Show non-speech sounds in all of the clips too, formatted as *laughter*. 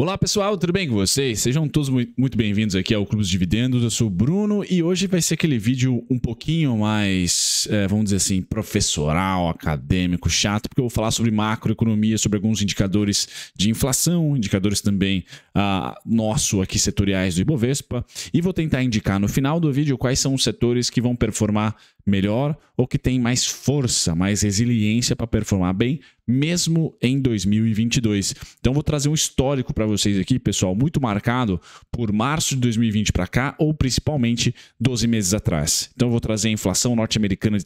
Olá pessoal, tudo bem com vocês? Sejam todos muito bem-vindos aqui ao Clube dos Dividendos, eu sou o Bruno e hoje vai ser aquele vídeo um pouquinho mais, é, vamos dizer assim, professoral, acadêmico, chato, porque eu vou falar sobre macroeconomia, sobre alguns indicadores de inflação, indicadores também uh, nosso aqui setoriais do Ibovespa e vou tentar indicar no final do vídeo quais são os setores que vão performar melhor ou que tem mais força, mais resiliência para performar bem, mesmo em 2022. Então vou trazer um histórico para vocês aqui, pessoal, muito marcado por março de 2020 para cá ou principalmente 12 meses atrás. Então vou trazer a inflação norte-americana de,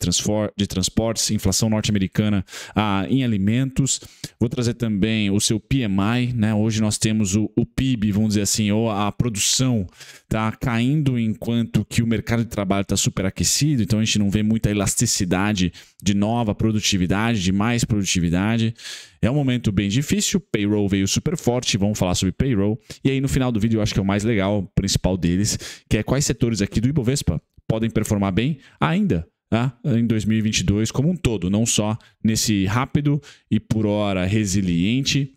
de, transportes, inflação norte-americana ah, em alimentos, vou trazer também o seu PMI, né? Hoje nós temos o, o PIB, vamos dizer assim, ou a produção está caindo enquanto que o mercado de trabalho está superaquecido, então a gente não não vê muita elasticidade de nova produtividade, de mais produtividade. É um momento bem difícil, payroll veio super forte, vamos falar sobre payroll. E aí no final do vídeo eu acho que é o mais legal, o principal deles, que é quais setores aqui do Ibovespa podem performar bem ainda tá? em 2022 como um todo, não só nesse rápido e por hora resiliente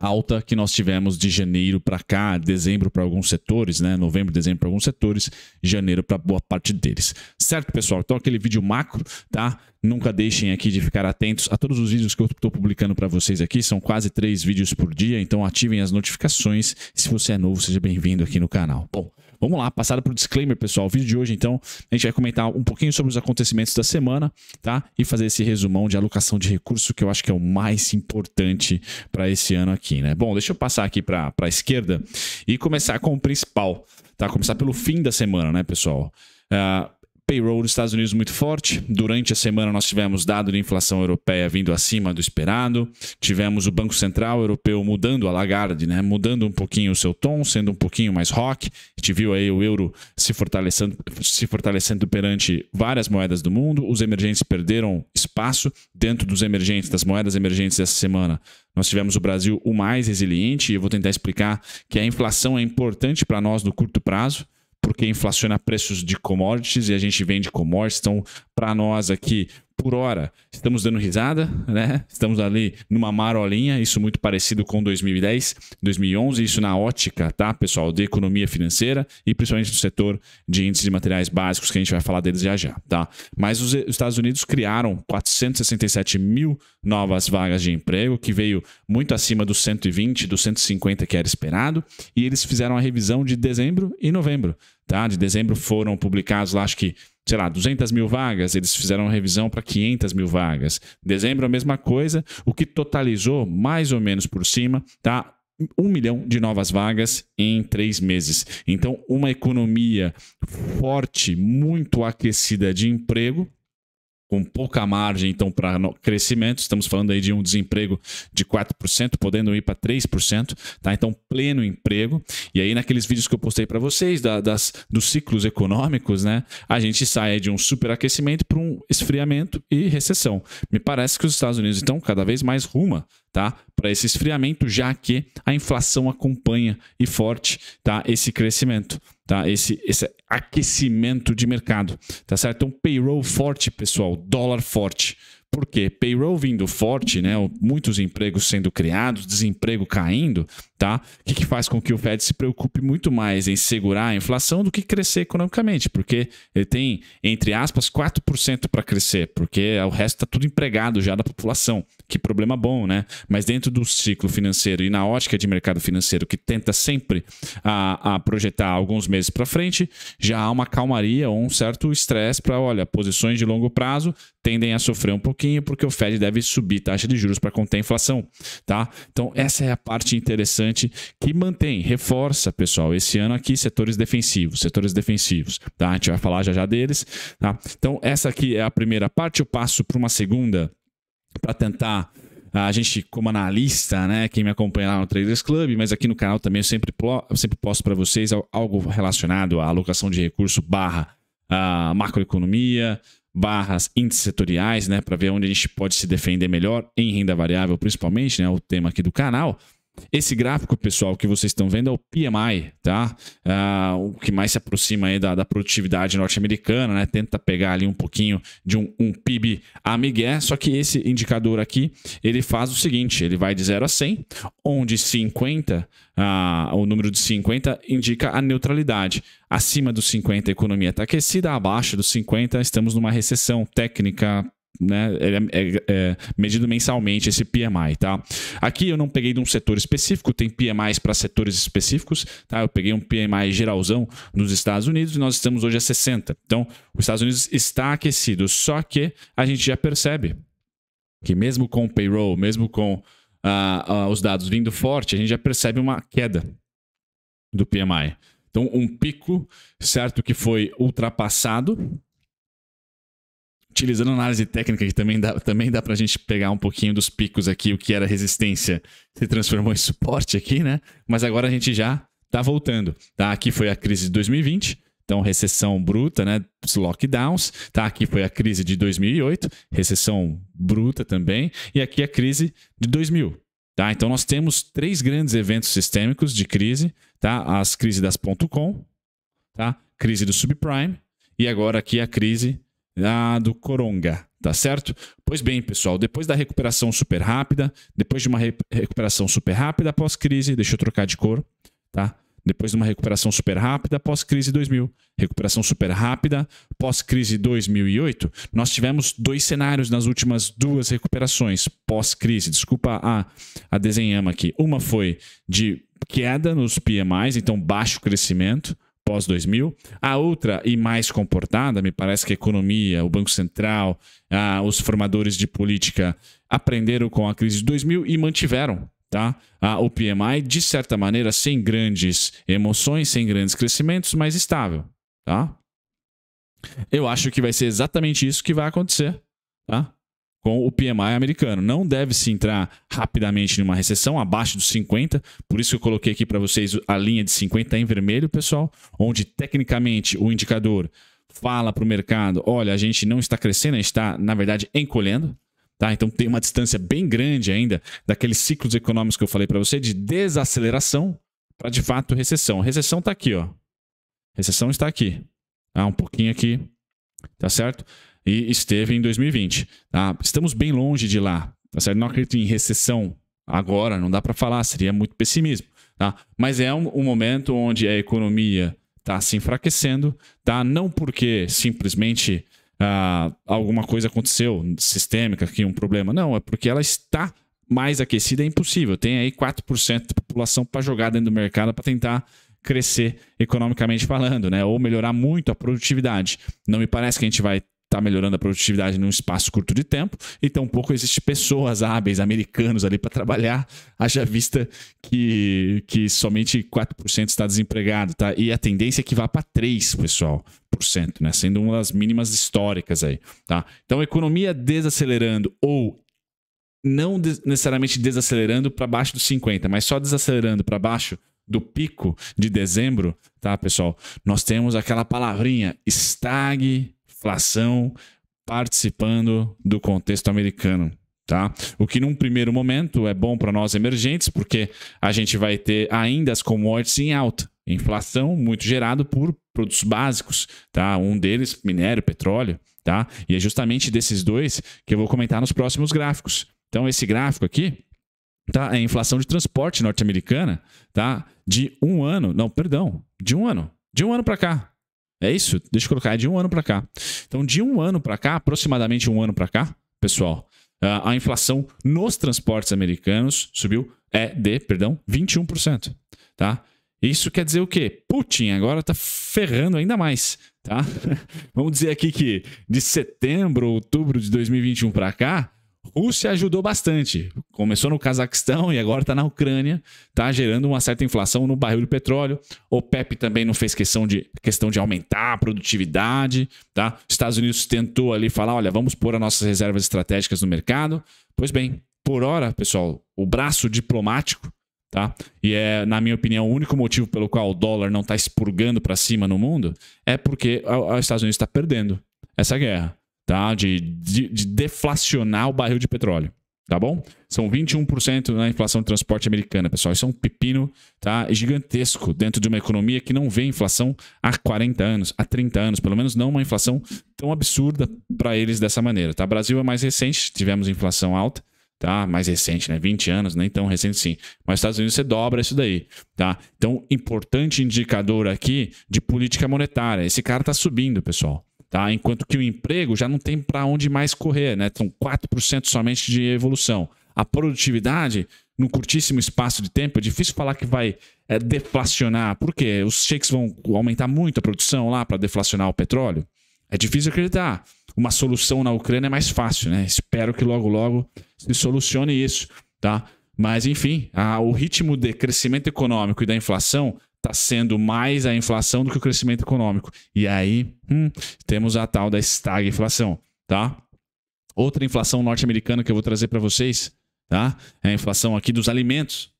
alta que nós tivemos de janeiro para cá, dezembro para alguns setores, né? Novembro, dezembro para alguns setores, janeiro para boa parte deles. Certo, pessoal? Então aquele vídeo macro, tá? Nunca deixem aqui de ficar atentos a todos os vídeos que eu estou publicando para vocês aqui. São quase três vídeos por dia, então ativem as notificações. Se você é novo, seja bem-vindo aqui no canal. Bom, Vamos lá, passada para o disclaimer, pessoal. O vídeo de hoje, então, a gente vai comentar um pouquinho sobre os acontecimentos da semana, tá? E fazer esse resumão de alocação de recurso, que eu acho que é o mais importante para esse ano aqui, né? Bom, deixa eu passar aqui para a esquerda e começar com o principal, tá? Começar pelo fim da semana, né, pessoal? Uh, payroll dos Estados Unidos muito forte. Durante a semana nós tivemos dado de inflação europeia vindo acima do esperado. Tivemos o Banco Central Europeu mudando a Lagarde, né? Mudando um pouquinho o seu tom, sendo um pouquinho mais rock. A gente viu aí o euro se fortalecendo, se fortalecendo perante várias moedas do mundo. Os emergentes perderam espaço dentro dos emergentes, das moedas emergentes essa semana. Nós tivemos o Brasil o mais resiliente, e eu vou tentar explicar que a inflação é importante para nós no curto prazo porque inflaciona preços de commodities e a gente vende commodities. Então, para nós aqui, por hora. Estamos dando risada, né? Estamos ali numa marolinha, isso muito parecido com 2010, 2011, isso na ótica, tá, pessoal, de economia financeira e principalmente no setor de índices de materiais básicos, que a gente vai falar deles já já, tá? Mas os Estados Unidos criaram 467 mil novas vagas de emprego, que veio muito acima dos 120, dos 150 que era esperado, e eles fizeram a revisão de dezembro e novembro, tá? De dezembro foram publicados lá, acho que sei lá, 200 mil vagas, eles fizeram revisão para 500 mil vagas. Dezembro, a mesma coisa, o que totalizou, mais ou menos por cima, tá? um milhão de novas vagas em três meses. Então, uma economia forte, muito aquecida de emprego, com pouca margem então para crescimento, estamos falando aí de um desemprego de 4%, podendo ir para 3%, tá? Então pleno emprego. E aí naqueles vídeos que eu postei para vocês da, das dos ciclos econômicos, né? A gente sai de um superaquecimento para um esfriamento e recessão. Me parece que os Estados Unidos estão cada vez mais ruma Tá? Para esse esfriamento, já que a inflação acompanha e forte, tá? Esse crescimento tá? Esse, esse aquecimento de mercado, tá certo? Então, payroll forte, pessoal, dólar forte. Por quê? Payroll vindo forte, né? Muitos empregos sendo criados, desemprego caindo, tá? O que, que, faz com que o Fed se preocupe muito mais em segurar a inflação do que crescer economicamente, porque ele tem, entre aspas, 4% para crescer, porque o resto está tudo empregado já da população. Que problema bom, né? Mas dentro do ciclo financeiro e na ótica de mercado financeiro, que tenta sempre a, a projetar alguns meses para frente, já há uma calmaria ou um certo estresse para, olha, posições de longo prazo tendem a sofrer um pouquinho porque o Fed deve subir taxa de juros para conter a inflação, tá? Então essa é a parte interessante que mantém, reforça, pessoal, esse ano aqui setores defensivos, setores defensivos, tá? A gente vai falar já já deles, tá? Então essa aqui é a primeira parte, eu passo para uma segunda para tentar a gente como analista, né, quem me acompanha lá no Traders Club, mas aqui no canal também eu sempre, eu sempre posto para vocês algo relacionado à alocação de recurso barra a macroeconomia, barras índices setoriais, né, para ver onde a gente pode se defender melhor em renda variável, principalmente, né, o tema aqui do canal. Esse gráfico, pessoal, que vocês estão vendo é o PMI, tá? Ah, o que mais se aproxima aí da, da produtividade norte-americana, né? Tenta pegar ali um pouquinho de um, um PIB amigué, só que esse indicador aqui, ele faz o seguinte, ele vai de 0 a 100, onde 50, ah, o número de 50 indica a neutralidade. Acima dos 50 a economia está aquecida, abaixo dos 50 estamos numa recessão técnica, né, é, é, é, medido mensalmente esse PMI, tá? Aqui eu não peguei de um setor específico, tem PMIs para setores específicos, tá? Eu peguei um PMI geralzão nos Estados Unidos e nós estamos hoje a 60. Então, os Estados Unidos está aquecido, só que a gente já percebe que mesmo com o payroll, mesmo com ah, ah, os dados vindo forte, a gente já percebe uma queda do PMI. Então, um pico, certo, que foi ultrapassado, utilizando análise técnica, que também dá, também dá a gente pegar um pouquinho dos picos aqui, o que era resistência se transformou em suporte aqui, né? Mas agora a gente já está voltando, tá? Aqui foi a crise de 2020, então recessão bruta, né? Lockdowns, tá? Aqui foi a crise de 2008, recessão bruta também, e aqui a crise de 2000, Tá? Então, nós temos três grandes eventos sistêmicos de crise: tá? as crises das .com, tá? crise do subprime e agora aqui a crise ah, do Coronga, tá certo? Pois bem, pessoal, depois da recuperação super rápida, depois de uma re recuperação super rápida pós-crise, deixa eu trocar de cor, tá? Depois de uma recuperação super rápida pós-crise 2000, recuperação super rápida pós-crise 2008, nós tivemos dois cenários nas últimas duas recuperações pós-crise. Desculpa a, a desenhama aqui. Uma foi de queda nos PMIs, então baixo crescimento, pós-2000. A outra, e mais comportada, me parece que a economia, o Banco Central, ah, os formadores de política aprenderam com a crise de 2000 e mantiveram. Tá? Ah, o PMI, de certa maneira, sem grandes emoções, sem grandes crescimentos, mas estável. Tá? Eu acho que vai ser exatamente isso que vai acontecer. Tá? com o PMI americano. Não deve-se entrar rapidamente numa recessão abaixo dos 50, por isso que eu coloquei aqui para vocês a linha de 50 em vermelho, pessoal, onde tecnicamente o indicador fala para o mercado, olha, a gente não está crescendo, a gente está, na verdade, encolhendo. Tá? Então tem uma distância bem grande ainda daqueles ciclos econômicos que eu falei para você de desaceleração para de fato recessão. Tá recessão está aqui, ó. recessão está aqui. Ah, um pouquinho aqui, tá certo? e esteve em 2020. Tá? Estamos bem longe de lá. Tá certo? Não acredito em recessão agora, não dá para falar, seria muito pessimismo. Tá? Mas é um, um momento onde a economia está se enfraquecendo, tá? não porque simplesmente ah, alguma coisa aconteceu sistêmica, aqui um problema, não, é porque ela está mais aquecida, é impossível. Tem aí 4% da população para jogar dentro do mercado para tentar crescer economicamente falando, né? Ou melhorar muito a produtividade. Não me parece que a gente vai está melhorando a produtividade num espaço curto de tempo, e tampouco existem pessoas hábeis americanos ali para trabalhar, haja vista que, que somente 4% está desempregado, tá? E a tendência é que vá para 3%, pessoal, por cento, né? Sendo uma das mínimas históricas aí, tá? Então, economia desacelerando ou não necessariamente desacelerando para baixo dos 50, mas só desacelerando para baixo do pico de dezembro, tá, pessoal? Nós temos aquela palavrinha stag inflação participando do contexto americano. Tá? O que num primeiro momento é bom para nós emergentes, porque a gente vai ter ainda as commodities em alta. Inflação muito gerado por produtos básicos, tá? Um deles, minério, petróleo, tá? E é justamente desses dois que eu vou comentar nos próximos gráficos. Então, esse gráfico aqui tá? é a inflação de transporte norte-americana tá? de um ano, não, perdão, de um ano, de um ano para cá, é isso? Deixa eu colocar, é de um ano para cá. Então, de um ano para cá, aproximadamente um ano para cá, pessoal, a inflação nos transportes americanos subiu, é de, perdão, 21%. Tá? Isso quer dizer o quê? Putin agora está ferrando ainda mais. Tá? *laughs* Vamos dizer aqui que de setembro, outubro de 2021 para cá, Rússia ajudou bastante. Começou no Cazaquistão e agora está na Ucrânia, está gerando uma certa inflação no barril de petróleo. O PEP também não fez questão de, questão de aumentar a produtividade, tá? Estados Unidos tentou ali falar, olha, vamos pôr as nossas reservas estratégicas no mercado. Pois bem, por hora, pessoal, o braço diplomático, tá? E é, na minha opinião, o único motivo pelo qual o dólar não está expurgando para cima no mundo é porque os Estados Unidos está perdendo essa guerra tá? De, de, de, deflacionar o barril de petróleo, tá bom? São 21% na inflação do transporte americana, pessoal. Isso é um pepino tá? gigantesco dentro de uma economia que não vê inflação há 40 anos, há 30 anos, pelo menos não uma inflação tão absurda para eles dessa maneira, tá? Brasil é mais recente, tivemos inflação alta, tá? Mais recente, né? 20 anos, nem tão recente sim. Mas nos Estados Unidos você dobra isso daí, tá? Então, importante indicador aqui de política monetária. Esse cara tá subindo, pessoal. Tá? Enquanto que o emprego já não tem para onde mais correr, né? São 4% somente de evolução. A produtividade, num curtíssimo espaço de tempo, é difícil falar que vai é, deflacionar. Por quê? Os shakes vão aumentar muito a produção lá para deflacionar o petróleo? É difícil acreditar. Uma solução na Ucrânia é mais fácil, né? Espero que logo, logo se solucione isso, tá? Mas, enfim, a, o ritmo de crescimento econômico e da inflação está sendo mais a inflação do que o crescimento econômico. E aí hum, temos a tal da estagflação, tá? Outra inflação norte-americana que eu vou trazer para vocês, tá? É a inflação aqui dos alimentos.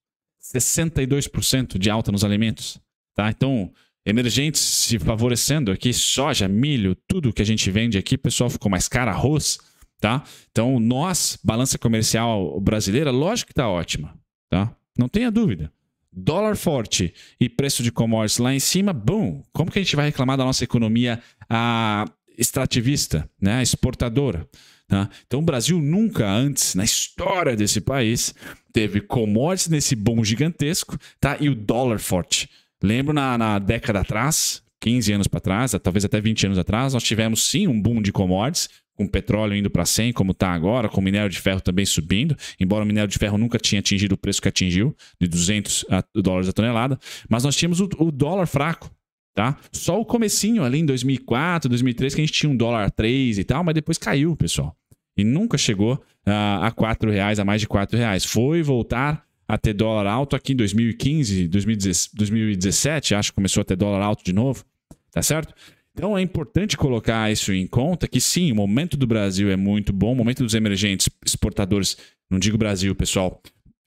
62% de alta nos alimentos, tá? Então, emergentes se favorecendo aqui, soja, milho, tudo que a gente vende aqui, pessoal ficou mais caro, arroz, tá? Então, nós, balança comercial brasileira, lógico que tá ótima, tá? Não tenha dúvida dólar forte e preço de commodities lá em cima, boom como que a gente vai reclamar da nossa economia a extrativista, né, a exportadora? Tá? Então o Brasil nunca antes na história desse país teve commodities nesse boom gigantesco tá? e o dólar forte. Lembro na, na década atrás, 15 anos para trás, talvez até 20 anos atrás, nós tivemos sim um boom de commodities, com petróleo indo para 100, como está agora, com minério de ferro também subindo, embora o minério de ferro nunca tinha atingido o preço que atingiu, de 200 dólares a tonelada, mas nós tínhamos o, o dólar fraco, tá? Só o comecinho ali em 2004, 2003, que a gente tinha um dólar 3 e tal, mas depois caiu, pessoal. E nunca chegou uh, a 4 reais, a mais de 4 reais. Foi voltar a ter dólar alto aqui em 2015, 2017, acho que começou a ter dólar alto de novo, tá certo? Então é importante colocar isso em conta que sim, o momento do Brasil é muito bom, o momento dos emergentes exportadores, não digo Brasil, pessoal,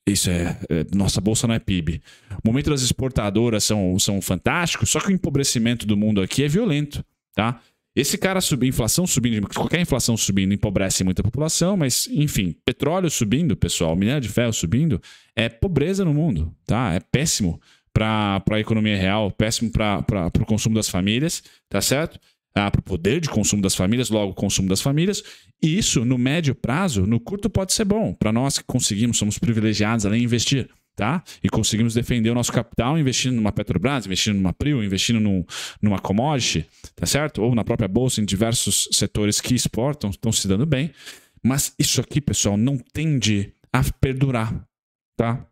isso é, é, nossa bolsa não é PIB. O momento das exportadoras são são fantásticos, só que o empobrecimento do mundo aqui é violento, tá? Esse cara subindo, inflação subindo, qualquer inflação subindo empobrece muita população, mas enfim, petróleo subindo, pessoal, minério de ferro subindo, é pobreza no mundo, tá? É péssimo para a economia real, péssimo para o consumo das famílias, tá certo? Ah, para o poder de consumo das famílias, logo o consumo das famílias. E isso, no médio prazo, no curto, pode ser bom. Para nós que conseguimos, somos privilegiados além de investir. Tá? E conseguimos defender o nosso capital investindo numa Petrobras, investindo numa Prio, investindo num, numa commodity, tá certo? Ou na própria bolsa, em diversos setores que exportam, estão se dando bem. Mas isso aqui, pessoal, não tende a perdurar, tá?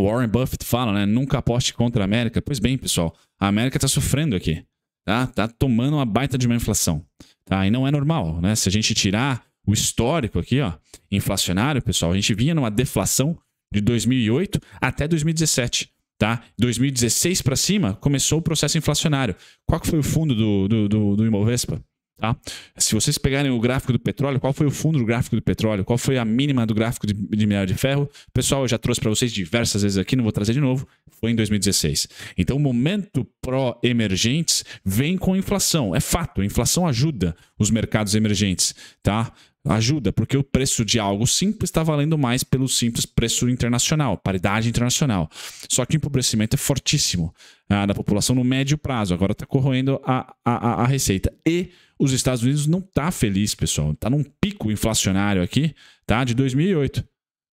Warren Buffett fala, né? Nunca aposte contra a América. Pois bem, pessoal, a América está sofrendo aqui. Tá? tá tomando uma baita de uma inflação. Tá? E não é normal, né? Se a gente tirar o histórico aqui, ó, inflacionário, pessoal, a gente vinha numa deflação de 2008 até 2017. Tá? 2016 para cima começou o processo inflacionário. Qual que foi o fundo do, do, do, do Imovespa? Tá? Se vocês pegarem o gráfico do petróleo, qual foi o fundo do gráfico do petróleo? Qual foi a mínima do gráfico de, de minério de ferro? Pessoal, eu já trouxe para vocês diversas vezes aqui, não vou trazer de novo. Foi em 2016. Então, o momento pró-emergentes vem com inflação. É fato, a inflação ajuda os mercados emergentes. Tá? ajuda, porque o preço de algo simples está valendo mais pelo simples preço internacional, paridade internacional. Só que o empobrecimento é fortíssimo ah, da população no médio prazo, agora está corroendo a, a, a receita. E os Estados Unidos não está feliz, pessoal. Está num pico inflacionário aqui, tá? De 2008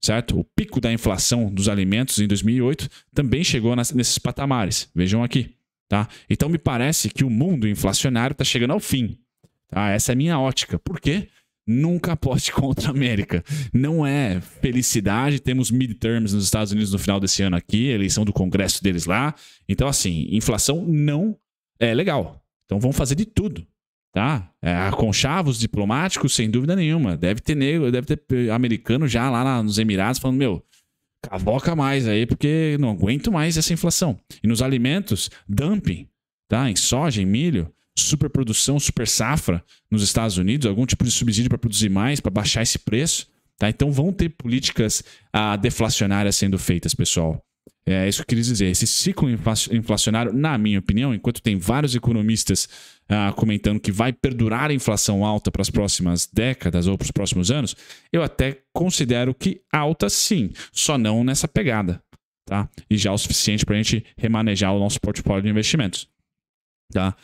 certo? O pico da inflação dos alimentos em 2008 também chegou nas, nesses patamares. Vejam aqui, tá? Então me parece que o mundo inflacionário está chegando ao fim. Tá? Essa é a minha ótica. Por quê? nunca aposte *laughs* contra a América. Não é felicidade. Temos midterms nos Estados Unidos no final desse ano aqui, eleição do Congresso deles lá. Então, assim, inflação não é legal. Então, vão fazer de tudo. Tá? É, os diplomáticos, sem dúvida nenhuma. Deve ter negro, deve ter americano já lá nos Emirados falando: meu, cavoca mais aí, porque não aguento mais essa inflação. E nos alimentos, dumping, tá? Em soja, em milho superprodução, super safra nos Estados Unidos, algum tipo de subsídio para produzir mais, para baixar esse preço. Tá? Então vão ter políticas ah, deflacionárias sendo feitas, pessoal. É isso que eu queria dizer. Esse ciclo inflacionário, na minha opinião, enquanto tem vários economistas ah, comentando que vai perdurar a inflação alta para as próximas décadas ou para os próximos anos, eu até considero que alta sim, só não nessa pegada. Tá? E já é o suficiente para a gente remanejar o nosso portfólio de investimentos. Tá?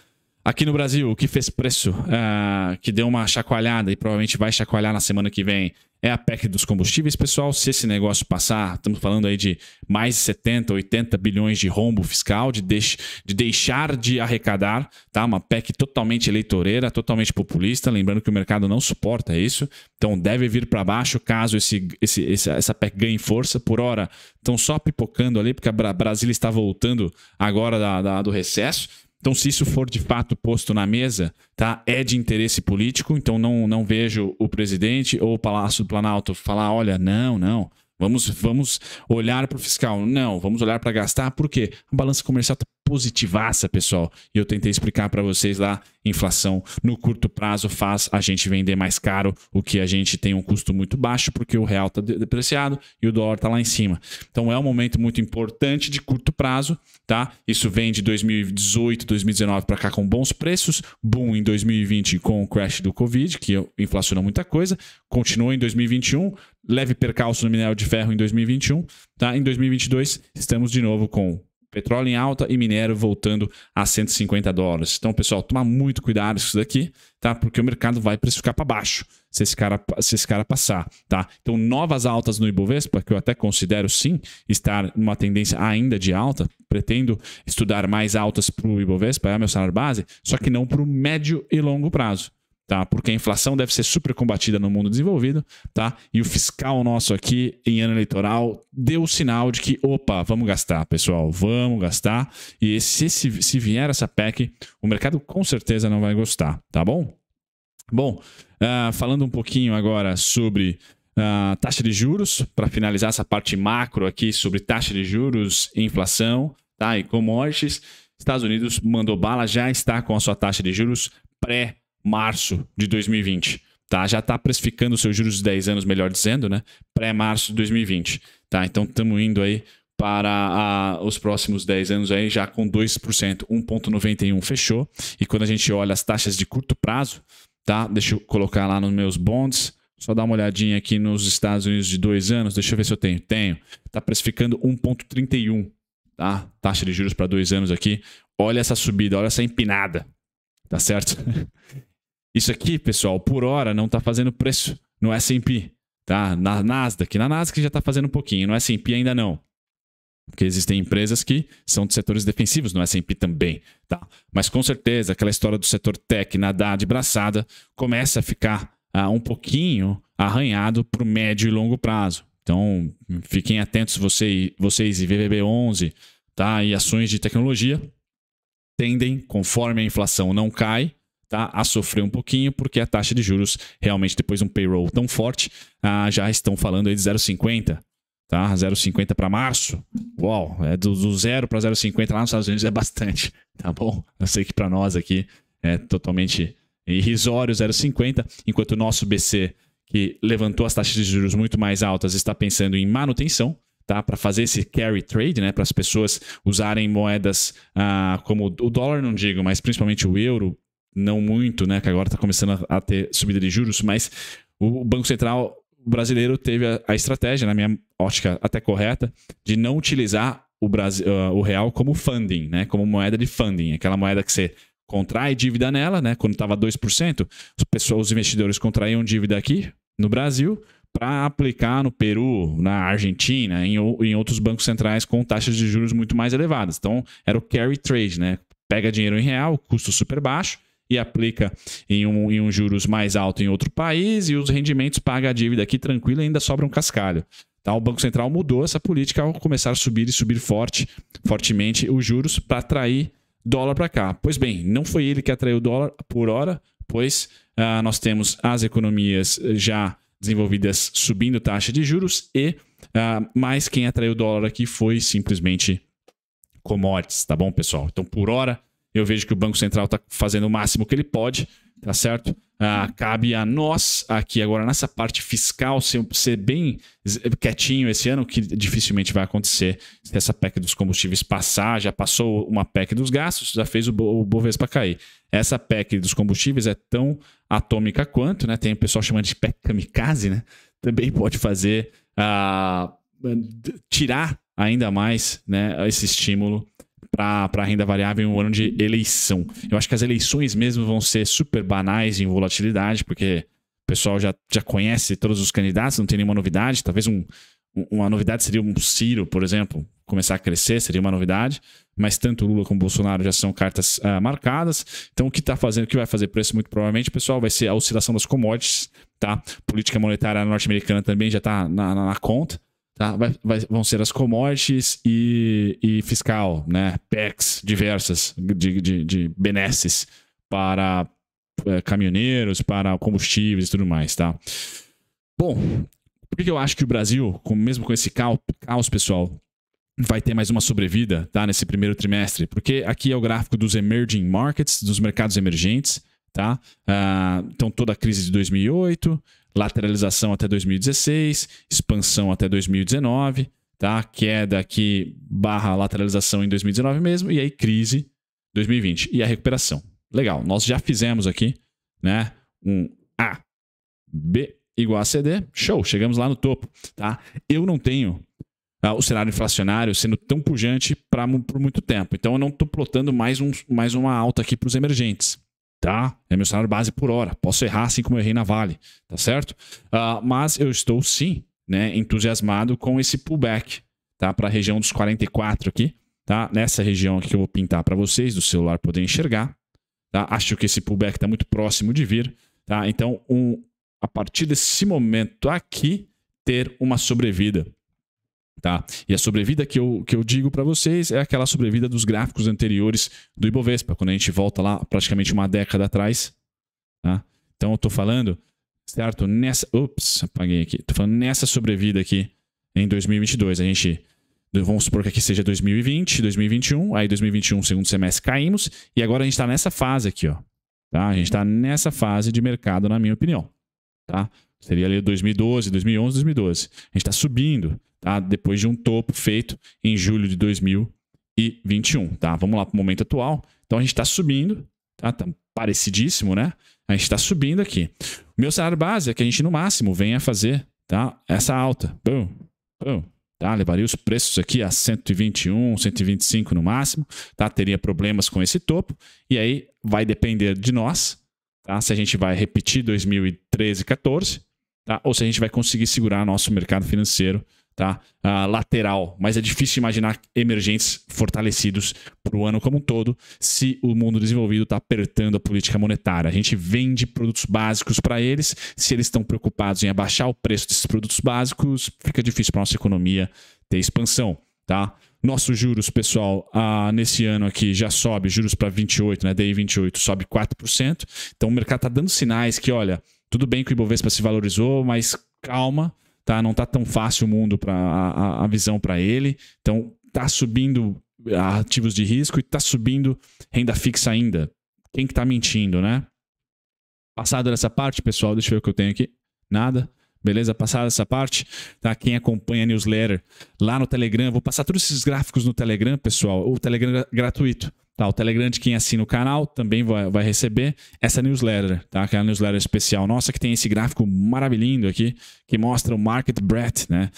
aqui no Brasil, o que fez preço, uh, que deu uma chacoalhada e provavelmente vai chacoalhar na semana que vem, é a PEC dos combustíveis, pessoal. Se esse negócio passar, estamos falando aí de mais de 70, 80 bilhões de rombo fiscal, de, deix de deixar de arrecadar, tá? Uma PEC totalmente eleitoreira, totalmente populista. Lembrando que o mercado não suporta isso, então deve vir para baixo caso esse, esse, esse, essa PEC ganhe força. Por hora, estão só pipocando ali, porque a Bra Brasília está voltando agora da, da, do recesso. Então, se isso for de fato posto na mesa, tá, é de interesse político, então não, não vejo o presidente ou o Palácio do Planalto falar: olha, não, não, vamos, vamos olhar para o fiscal. Não, vamos olhar para gastar, por quê? A balança comercial está positivaça, pessoal. E eu tentei explicar para vocês lá, inflação no curto prazo faz a gente vender mais caro, o que a gente tem um custo muito baixo porque o real está depreciado e o dólar está lá em cima. Então é um momento muito importante de curto prazo, tá? Isso vem de 2018, 2019 para cá com bons preços, boom em 2020 com o crash do Covid, que inflacionou muita coisa, continua em 2021, leve percalço no minério de ferro em 2021, tá? Em 2022 estamos de novo com Petróleo em alta e minério voltando a 150 dólares. Então, pessoal, tomar muito cuidado com isso daqui, tá? Porque o mercado vai precificar para baixo se esse, cara, se esse cara passar, tá? Então, novas altas no Ibovespa, que eu até considero sim estar numa tendência ainda de alta, pretendo estudar mais altas para o Ibovespa, é meu salário base, só que não para o médio e longo prazo tá? Porque a inflação deve ser super combatida no mundo desenvolvido, tá? E o fiscal nosso aqui em ano eleitoral deu o sinal de que, opa, vamos gastar, pessoal, vamos gastar. E se, se, se vier essa PEC, o mercado com certeza não vai gostar, tá bom? Bom, uh, falando um pouquinho agora sobre uh, taxa de juros, para finalizar essa parte macro aqui sobre taxa de juros, inflação, tá? E commodities, Estados Unidos mandou bala, já está com a sua taxa de juros pré março de 2020. Tá? Já está precificando seus juros de 10 anos, melhor dizendo, né? pré-março de 2020. Tá? Então estamos indo aí para a, ah, os próximos 10 anos aí já com 2%, 1.91 fechou. E quando a gente olha as taxas de curto prazo, tá? Deixa eu colocar lá nos meus bonds. Só dar uma olhadinha aqui nos Estados Unidos de 2 anos, deixa eu ver se eu tenho. Tenho. Está precificando 1.31, tá? Taxa de juros para 2 anos aqui. Olha essa subida, olha essa empinada. Tá certo? *laughs* Isso aqui, pessoal, por hora não está fazendo preço no S&P, tá? Na Nasdaq, na Nasdaq já está fazendo um pouquinho, no S&P ainda não. Porque existem empresas que são de setores defensivos no S&P também, tá? Mas com certeza aquela história do setor tech nadar de braçada começa a ficar ah, um pouquinho arranhado para o médio e longo prazo. Então, fiquem atentos você, vocês e VVB11, tá? E ações de tecnologia tendem, conforme a inflação não cai, tá, a sofrer um pouquinho, porque a taxa de juros, realmente, depois de um payroll tão forte, ah, já estão falando aí de 0,50. Tá? 0,50 para março. Uau, é do, do 0 para 0,50 lá nos Estados Unidos é bastante, *laughs* tá bom? Eu sei que para nós aqui é totalmente irrisório 0,50, enquanto o nosso BC, que levantou as taxas de juros muito mais altas, está pensando em manutenção, tá? Para fazer esse carry trade, né? Para as pessoas usarem moedas ah, como o dólar, não digo, mas principalmente o euro, não muito, né? Que agora está começando a, ter subida de juros, mas o Banco Central brasileiro teve a, a estratégia, na minha ótica até correta, de não utilizar o, Brasil, uh, ah, o real como funding, né? Como moeda de funding, aquela moeda que você contrai dívida nela, né? Quando estava 2%, os, pessoas, os investidores contraíam dívida aqui no Brasil para aplicar no Peru, na Argentina, em, em outros bancos centrais com taxas de juros muito mais elevadas. Então, era o carry trade, né? Pega dinheiro em real, custo super baixo, e aplica em um, em um juros mais alto em outro país e os rendimentos paga a dívida aqui tranquilo e ainda sobra um cascalho. Tá? O Banco Central mudou essa política ao começar a subir e subir forte, fortemente os juros para atrair dólar para cá. Pois bem, não foi ele que atraiu dólar por hora, pois ah, nós temos as economias eh, já desenvolvidas subindo taxa de juros e ah, mais quem atraiu dólar aqui foi simplesmente commodities, tá bom, pessoal? Então, por hora, eu vejo que o Banco Central está fazendo o máximo que ele pode, tá certo? Ah, cabe a nós aqui agora nessa parte fiscal ser, ser, bem quietinho esse ano, que dificilmente vai acontecer se essa PEC dos combustíveis passar. Já passou uma PEC dos gastos, já fez o, o Bovespa cair. Essa PEC dos combustíveis é tão atômica quanto, né? Tem o pessoal chamando de PEC kamikaze, né? Também pode fazer ah, tirar ainda mais né, esse estímulo para a renda variável em um ano de eleição. Eu acho que as eleições mesmo vão ser super banais em volatilidade, porque o pessoal já, já conhece todos os candidatos, não tem nenhuma novidade. Talvez um, uma novidade seria um Ciro, por exemplo, começar a crescer, seria uma novidade. Mas tanto Lula como Bolsonaro já são cartas uh, marcadas. Então, o que está fazendo, o que vai fazer preço muito provavelmente, pessoal, vai ser a oscilação das commodities, tá? Política monetária norte-americana também já está na, na, na, conta. Tá? Vai, vai, vão ser as commodities e, e fiscal, né? PECs diversas de, de, de benesses para é, caminhoneiros, para combustíveis e tudo mais, tá? Bom, por que eu acho que o Brasil, com, mesmo com esse caos, caos, pessoal, vai ter mais uma sobrevida, tá? Nesse primeiro trimestre? Porque aqui é o gráfico dos emerging markets, dos mercados emergentes, Tá? Ah, então, toda a crise de 2008, lateralização até 2016, expansão até 2019, tá? queda aqui barra lateralização em 2019 mesmo, e aí crise 2020 e a recuperação. Legal, nós já fizemos aqui né, um A, B igual a CD, show, chegamos lá no topo. Tá? Eu não tenho ah, o cenário inflacionário sendo tão pujante pra, por muito tempo, então eu não estou plotando mais, um, mais uma alta aqui para os emergentes tá? É meu salário base por hora. Posso errar assim como eu errei na Vale, tá certo? Uh, mas eu estou sim, né, entusiasmado com esse pullback, tá? Para a região dos 44 aqui, tá? Nessa região aqui que eu vou pintar para vocês, do celular poder enxergar, tá? Acho que esse pullback está muito próximo de vir, tá? Então, um, a partir desse momento aqui, ter uma sobrevida, Tá? E a sobrevida que eu, que eu digo para vocês é aquela sobrevida dos gráficos anteriores do Ibovespa, quando a gente volta lá praticamente uma década atrás. Tá? Então eu estou falando, certo? Nessa. Ups, apaguei aqui. Estou falando nessa sobrevida aqui em 2022. A gente. Vamos supor que aqui seja 2020, 2021. Aí 2021, segundo semestre, caímos. E agora a gente está nessa fase aqui, ó. Tá? A gente está nessa fase de mercado, na minha opinião. Tá? Seria ali 2012, 2011, 2012. A gente está subindo tá? depois de um topo feito em julho de 2021. Tá? Vamos lá para o momento atual. Então a gente está subindo, tá? tá parecidíssimo, né? A gente está subindo aqui. O meu salário base é que a gente, no máximo, venha fazer tá? essa alta. Boom, boom, tá? Levaria os preços aqui a 121, 125 no máximo, tá? Teria problemas com esse topo e aí vai depender de nós, tá? Se a gente vai repetir 2013, 14, tá? Ou se a gente vai conseguir segurar nosso mercado financeiro tá? Uh, lateral, mas é difícil imaginar emergentes fortalecidos para o ano como um todo se o mundo desenvolvido está apertando a política monetária. A gente vende produtos básicos para eles, se eles estão preocupados em abaixar o preço desses produtos básicos, fica difícil para nossa economia ter expansão, tá? Nossos juros, pessoal, ah, nesse ano aqui já sobe, juros para 28, né? DI 28 sobe 4%. Então o mercado está dando sinais que, olha, tudo bem que o Ibovespa se valorizou, mas calma, tá? Não tá tão fácil o mundo para a, a visão para ele. Então tá subindo ativos de risco e tá subindo renda fixa ainda. Quem que tá mentindo, né? Passado essa parte, pessoal, deixa eu ver o que eu tenho aqui. Nada. Beleza? Passada essa parte, tá? Quem acompanha a newsletter lá no Telegram, vou passar todos esses gráficos no Telegram, pessoal. O Telegram é gratuito. Tá, o Telegram de quem assina o canal também vai, vai receber essa newsletter, tá? Que é a newsletter especial nossa, que tem esse gráfico maravilhoso aqui, que mostra o market breadth, né?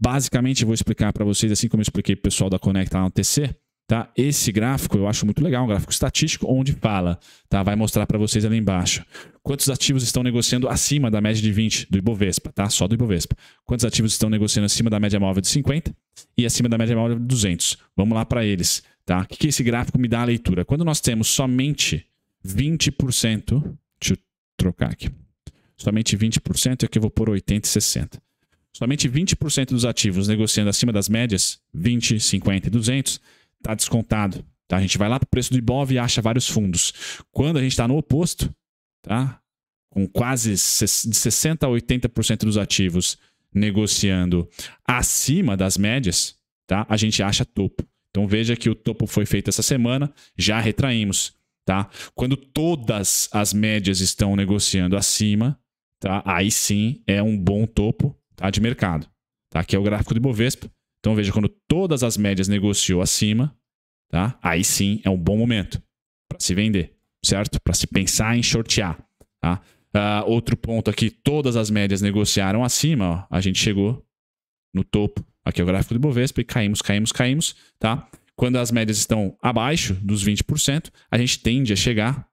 Basicamente, vou explicar para vocês, assim como eu expliquei para o pessoal da lá no TC, tá? Esse gráfico eu acho muito legal, um gráfico estatístico onde fala, tá? Vai mostrar para vocês ali embaixo. Quantos ativos estão negociando acima da média de 20 do Ibovespa, tá? Só do Ibovespa. Quantos ativos estão negociando acima da média móvel de 50 e acima da média móvel de 200? Vamos lá para eles. Tá? O que esse gráfico me dá a leitura? Quando nós temos somente 20%, deixa eu trocar aqui. Somente 20%, aqui é eu vou pôr 80 e 60. Somente 20% dos ativos negociando acima das médias, 20, 50 e 200, está descontado. Tá? A gente vai lá para o preço do Ibov e acha vários fundos. Quando a gente está no oposto, tá? com quase de 60% a 80% dos ativos negociando acima das médias, tá? a gente acha topo. Então veja que o topo foi feito essa semana, já retraímos, tá? Quando todas as médias estão negociando acima, tá? Aí sim é um bom topo, tá? De mercado, tá? Aqui é o gráfico do Bovespa. Então veja quando todas as médias negociou acima, tá? Aí sim é um bom momento para se vender, certo? Para se pensar em shortear, tá? Uh, outro ponto aqui, todas as médias negociaram acima, ó, a gente chegou no topo, aqui é o gráfico do IBOVESPA e caímos, caímos, caímos, tá? Quando as médias estão abaixo dos 20%, a gente tende a chegar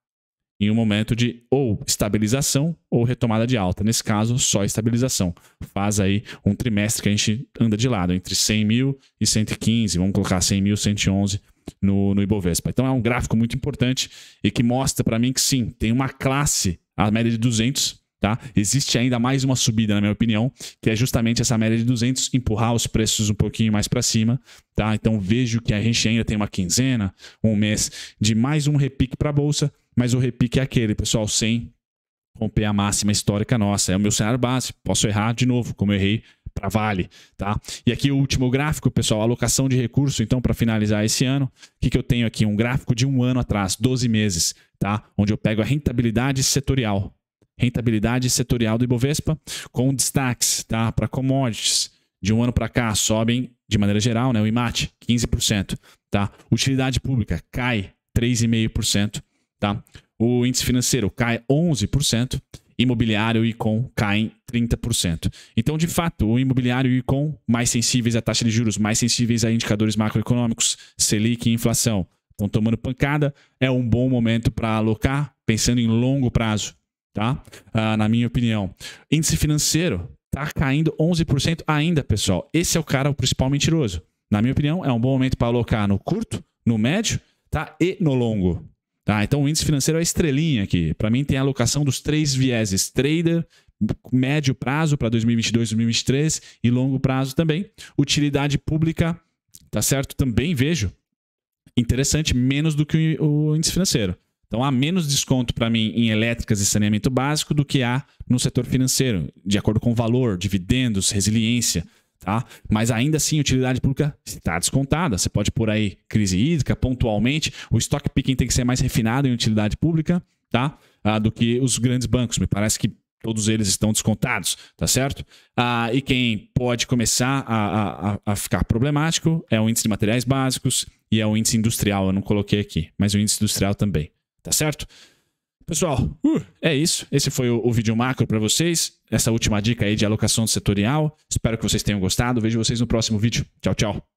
em um momento de ou estabilização ou retomada de alta. Nesse caso, só estabilização. Faz aí um trimestre que a gente anda de lado, entre 100 mil e 115, vamos colocar 100 mil, 111 no, no Ibovespa. Então é um gráfico muito importante e que mostra para mim que sim, tem uma classe, a média de 200 Tá? Existe ainda mais uma subida, na minha opinião, que é justamente essa média de 200, empurrar os preços um pouquinho mais para cima, tá? Então vejo que a gente ainda tem uma quinzena, um mês de mais um repique para a bolsa, mas o repique é aquele, pessoal, sem romper a máxima histórica nossa. É o meu cenário base, posso errar de novo, como eu errei para Vale, tá? E aqui o último gráfico, pessoal, alocação de recurso, então, para finalizar esse ano, o que, que eu tenho aqui? Um gráfico de um ano atrás, 12 meses, tá? Onde eu pego a rentabilidade setorial, Rentabilidade setorial do Ibovespa, com destaques tá, para commodities. De um ano para cá, sobem, de maneira geral, né, o IMAT, 15%. Tá? Utilidade pública cai 3,5%. Tá? O índice financeiro cai 11%. Imobiliário e com caem 30%. Então, de fato, o imobiliário e com mais sensíveis à taxa de juros, mais sensíveis a indicadores macroeconômicos, Selic e inflação, estão tomando pancada, é um bom momento para alocar, pensando em longo prazo tá? Ah, na minha opinião. Índice financeiro tá caindo 11% ainda, pessoal. Esse é o cara o principal mentiroso. Na minha opinião, é um bom momento para alocar no curto, no médio, tá? E no longo. Tá? Então o índice financeiro é a estrelinha aqui. Para mim tem a alocação dos três vieses: trader, médio prazo para 2022, 2023 e longo prazo também. Utilidade pública, tá certo? Também vejo interessante menos do que o índice financeiro. Então há menos desconto para mim em elétricas e saneamento básico do que há no setor financeiro, de acordo com o valor, dividendos, resiliência. Tá? Mas ainda assim, utilidade pública está descontada. Você pode pôr aí crise hídrica pontualmente. O stock picking tem que ser mais refinado em utilidade pública, tá? Ah, do que os grandes bancos. Me parece que todos eles estão descontados, tá certo? Ah, e quem pode começar a, a, a ficar problemático é o índice de materiais básicos e é o índice industrial. Eu não coloquei aqui, mas o índice industrial também. Tá certo? Pessoal, uh, é isso. Esse foi o, o vídeo macro para vocês. Essa última dica aí de alocação setorial. Espero que vocês tenham gostado. Vejo vocês no próximo vídeo. Tchau, tchau.